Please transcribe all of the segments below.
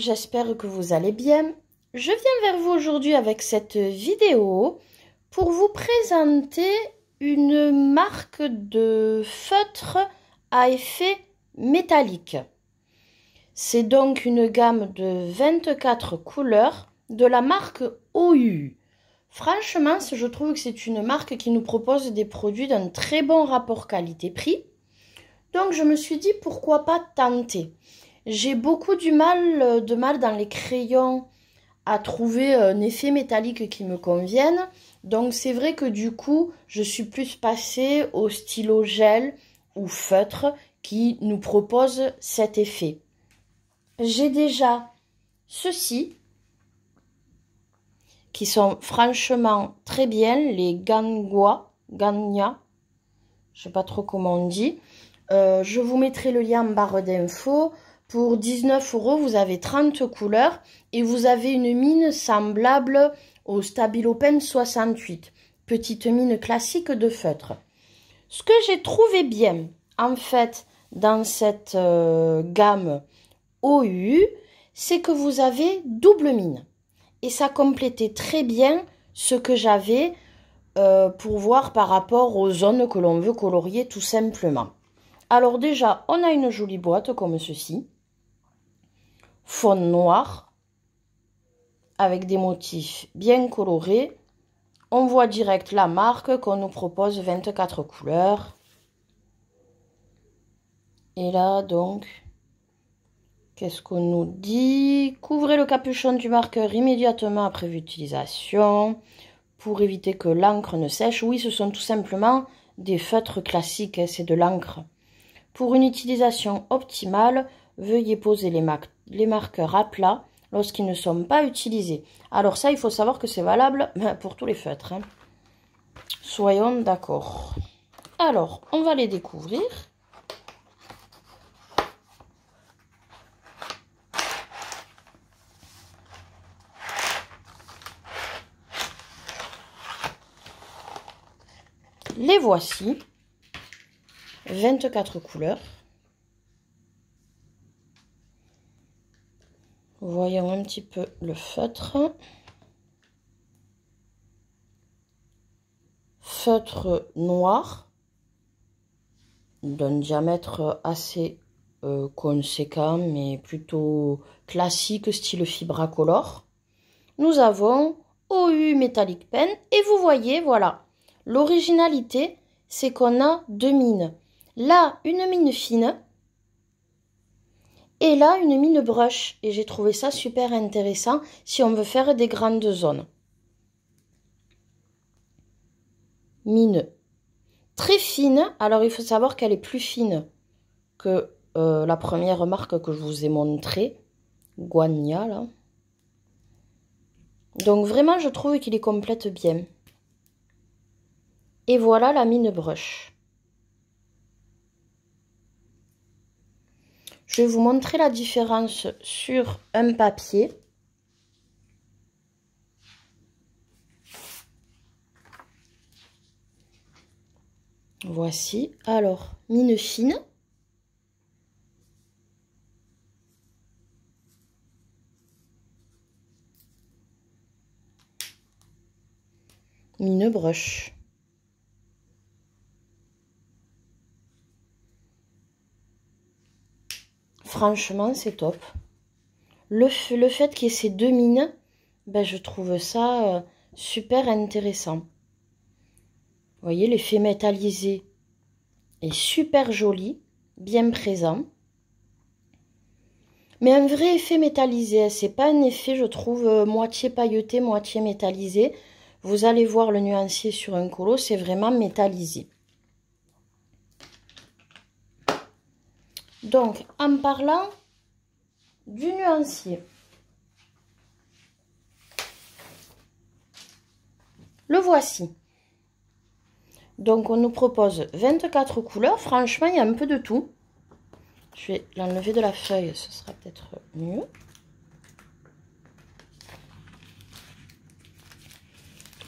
j'espère que vous allez bien. Je viens vers vous aujourd'hui avec cette vidéo pour vous présenter une marque de feutre à effet métallique. C'est donc une gamme de 24 couleurs de la marque OU. Franchement, je trouve que c'est une marque qui nous propose des produits d'un très bon rapport qualité-prix. Donc je me suis dit pourquoi pas tenter. J'ai beaucoup du mal, euh, de mal dans les crayons à trouver euh, un effet métallique qui me convienne. Donc c'est vrai que du coup, je suis plus passée au stylo gel ou feutre qui nous propose cet effet. J'ai déjà ceux-ci qui sont franchement très bien, les Gangua, Gagna, je ne sais pas trop comment on dit. Euh, je vous mettrai le lien en barre d'infos. Pour 19 euros, vous avez 30 couleurs et vous avez une mine semblable au Stabilopen 68, petite mine classique de feutre. Ce que j'ai trouvé bien, en fait, dans cette euh, gamme OU, c'est que vous avez double mine. Et ça complétait très bien ce que j'avais euh, pour voir par rapport aux zones que l'on veut colorier tout simplement. Alors déjà, on a une jolie boîte comme ceci. Fond noir, avec des motifs bien colorés. On voit direct la marque qu'on nous propose 24 couleurs. Et là, donc, qu'est-ce qu'on nous dit Couvrez le capuchon du marqueur immédiatement après l'utilisation pour éviter que l'encre ne sèche. Oui, ce sont tout simplement des feutres classiques, c'est de l'encre. Pour une utilisation optimale, Veuillez poser les, les marqueurs à plat lorsqu'ils ne sont pas utilisés. Alors ça, il faut savoir que c'est valable ben, pour tous les feutres. Hein. Soyons d'accord. Alors, on va les découvrir. Les voici. 24 couleurs. Voyons un petit peu le feutre. Feutre noir d'un diamètre assez euh, conséquent, mais plutôt classique, style fibra color. Nous avons OU Metallic Pen, et vous voyez, voilà, l'originalité, c'est qu'on a deux mines. Là, une mine fine, et là, une mine brush. Et j'ai trouvé ça super intéressant si on veut faire des grandes zones. Mine. Très fine. Alors, il faut savoir qu'elle est plus fine que euh, la première marque que je vous ai montrée. Guanya là. Donc, vraiment, je trouve qu'il est complète bien. Et voilà la mine brush. Je vais vous montrer la différence sur un papier. Voici. Alors, mine fine. Mine broche. franchement, c'est top. Le, le fait qu'il y ait ces deux mines, ben, je trouve ça euh, super intéressant. Vous voyez, l'effet métallisé est super joli, bien présent. Mais un vrai effet métallisé, hein, c'est pas un effet, je trouve, euh, moitié pailleté, moitié métallisé. Vous allez voir le nuancier sur un colo, c'est vraiment métallisé. Donc, en parlant du nuancier. Le voici. Donc, on nous propose 24 couleurs. Franchement, il y a un peu de tout. Je vais l'enlever de la feuille, ce sera peut-être mieux.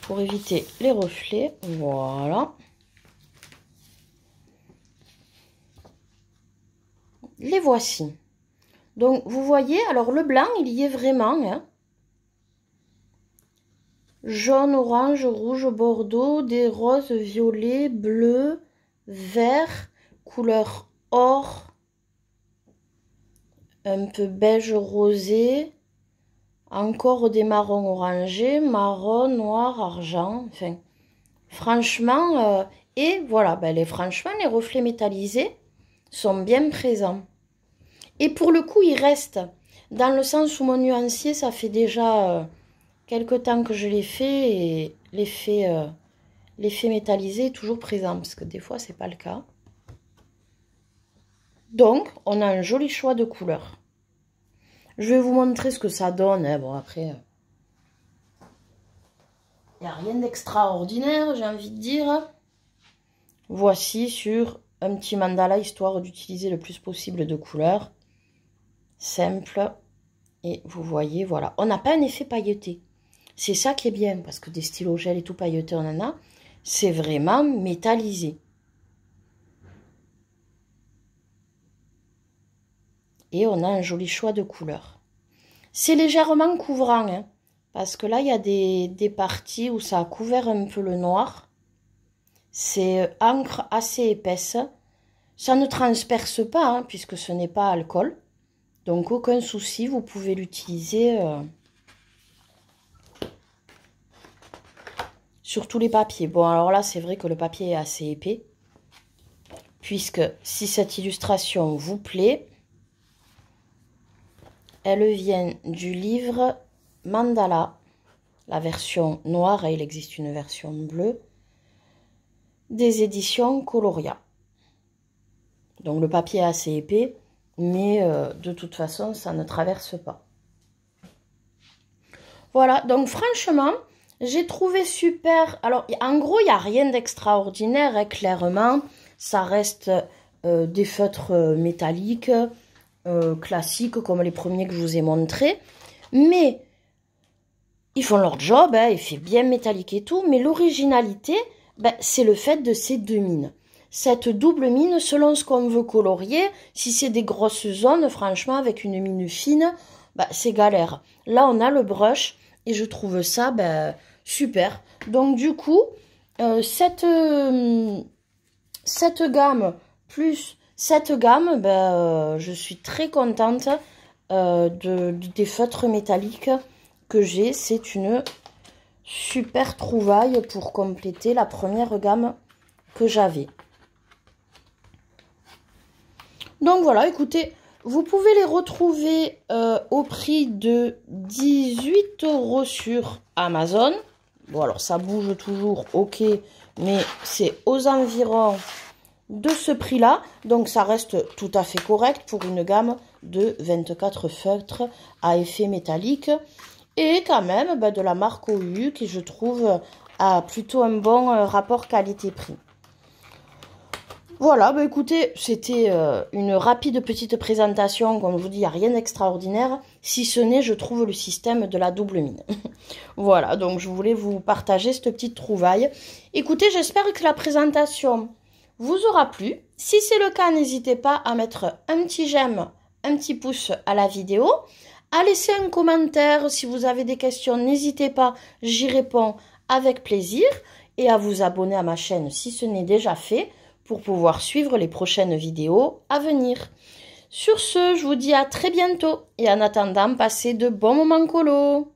Pour éviter les reflets, voilà. les voici. Donc vous voyez, alors le blanc, il y est vraiment. Hein. Jaune, orange, rouge, bordeaux, des roses, violets, bleus, vert, couleur or, un peu beige rosé, encore des marrons orangés, marron, noir, argent, enfin, franchement, euh, et voilà, ben les, franchement, les reflets métallisés sont bien présents. Et pour le coup, il reste. Dans le sens où mon nuancier, ça fait déjà euh, quelques temps que je l'ai fait et l'effet euh, métallisé est toujours présent parce que des fois, c'est pas le cas. Donc, on a un joli choix de couleurs. Je vais vous montrer ce que ça donne. Hein. Bon, après, il euh, n'y a rien d'extraordinaire, j'ai envie de dire. Voici sur un petit mandala, histoire d'utiliser le plus possible de couleurs simple. Et vous voyez, voilà. On n'a pas un effet pailleté. C'est ça qui est bien, parce que des stylos gel et tout pailleté, on en a. C'est vraiment métallisé. Et on a un joli choix de couleurs. C'est légèrement couvrant, hein, parce que là, il y a des, des parties où ça a couvert un peu le noir. C'est euh, encre assez épaisse. Ça ne transperce pas, hein, puisque ce n'est pas alcool. Donc aucun souci, vous pouvez l'utiliser euh, sur tous les papiers. Bon alors là c'est vrai que le papier est assez épais. Puisque si cette illustration vous plaît, elle vient du livre Mandala, la version noire, et il existe une version bleue, des éditions Coloria. Donc le papier est assez épais mais euh, de toute façon, ça ne traverse pas. Voilà, donc franchement, j'ai trouvé super. Alors, en gros, il n'y a rien d'extraordinaire, hein, clairement. Ça reste euh, des feutres euh, métalliques classiques, comme les premiers que je vous ai montrés. Mais ils font leur job, hein, il fait bien métallique et tout. Mais l'originalité, ben, c'est le fait de ces deux mines cette double mine selon ce qu'on veut colorier. Si c'est des grosses zones, franchement, avec une mine fine, bah, c'est galère. Là, on a le brush et je trouve ça bah, super. Donc, du coup, euh, euh, cette, gamme plus cette gamme, bah, euh, je suis très contente de, des feutres métalliques que j'ai. C'est une super trouvaille pour compléter la première gamme que j'avais. Donc voilà, écoutez, vous pouvez les retrouver euh, au prix de 18 euros sur Amazon. Bon, alors ça bouge toujours, ok, mais c'est aux environs de ce prix-là. Donc ça reste tout à fait correct pour une gamme de 24 feutres à effet métallique. Et quand même bah, de la marque OU qui je trouve a plutôt un bon euh, rapport qualité-prix. Voilà, bah, écoutez, c'était euh, une rapide petite présentation. Comme je vous dis, il n'y a rien d'extraordinaire, si ce n'est, je trouve, le système de la double mine. voilà, donc je voulais vous partager cette petite trouvaille. Écoutez, j'espère que la présentation vous aura plu. Si c'est le cas, n'hésitez pas à mettre un petit j'aime, un petit pouce à la vidéo, à laisser un commentaire. Si vous avez des questions, n'hésitez pas, j'y réponds avec plaisir, et à vous abonner à ma chaîne si ce n'est déjà fait pour pouvoir suivre les prochaines vidéos à venir. Sur ce, je vous dis à très bientôt et en attendant, passez de bons moments colos